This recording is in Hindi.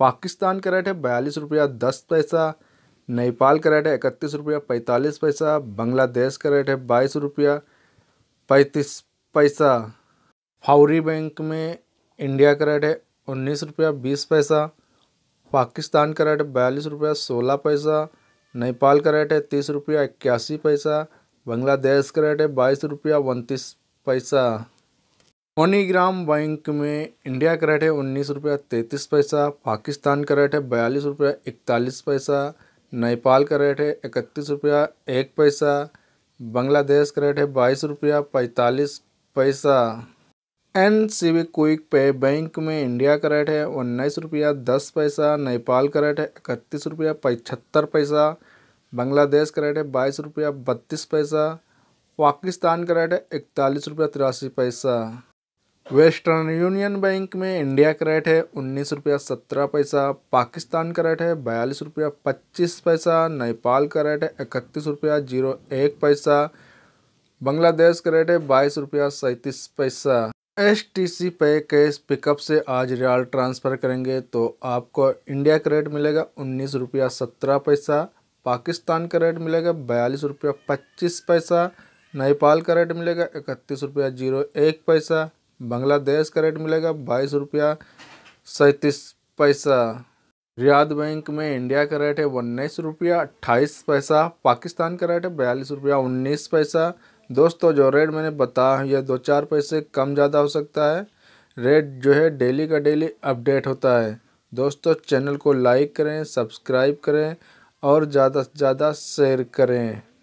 पाकिस्तान का रेट है बयालीस रुपया दस पैसा नेपाल का रेट है इकतीस रुपया पैंतालीस पैसा बांग्लादेश का रेट है बाईस रुपया पैंतीस पैसा फाउरी बैंक में इंडिया का रेट है उन्नीस रुपया बीस पैसा पाकिस्तान का रेट है बयालीस रुपया सोलह पैसा नेपाल का रेट है तीस रुपया इक्यासी पैसा बांग्लादेश का रेट है बाईस रुपया उनतीस पैसा मनीग्राम बैंक में इंडिया का रेट है उन्नीस रुपया तैंतीस पैसा पाकिस्तान का रेट है बयालीस रुपया इकतालीस पैसा नेपाल का रेट है इकतीस रुपया एक पैसा बांग्लादेश का रेट है बाईस रुपया पैंतालीस पैसा N C B quick pay bank में इंडिया का रेट है उन्नीस रुपया दस पैसा नेपाल का रेट है इकतीस रुपया पचहत्तर पैसा बांग्लादेश का रेट है बाईस रुपया बत्तीस पैसा पाकिस्तान का रेट है इकतालीस रुपया तिरासी पैसा वेस्टर्न यूनियन बैंक में इंडिया का रेट है उन्नीस रुपया सत्रह पैसा पाकिस्तान का रेट है बयालीस रुपया पच्चीस पैसा नेपाल का रेट है इकतीस रुपया जीरो एक पैसा बांग्लादेश का रेट है बाईस रुपया सैंतीस पैसा एस टी सी पे कैश पिकअप से आज रियाल ट्रांसफ़र करेंगे तो आपको इंडिया का रेट मिलेगा उन्नीस रुपया सत्रह पैसा पाकिस्तान का रेट मिलेगा बयालीस रुपया पच्चीस पैसा नेपाल का रेट मिलेगा इकतीस रुपया जीरो एक पैसा बांग्लादेश का रेट मिलेगा बाईस रुपया सैंतीस पैसा रियाद बैंक में इंडिया का रेट है उन्नीस रुपया अट्ठाईस पैसा पाकिस्तान का रेट है बयालीस रुपया उन्नीस पैसा दोस्तों जो रेट मैंने बताया यह दो चार पैसे कम ज़्यादा हो सकता है रेट जो है डेली का डेली अपडेट होता है दोस्तों चैनल को लाइक करें सब्सक्राइब करें और ज़्यादा से ज़्यादा शेयर करें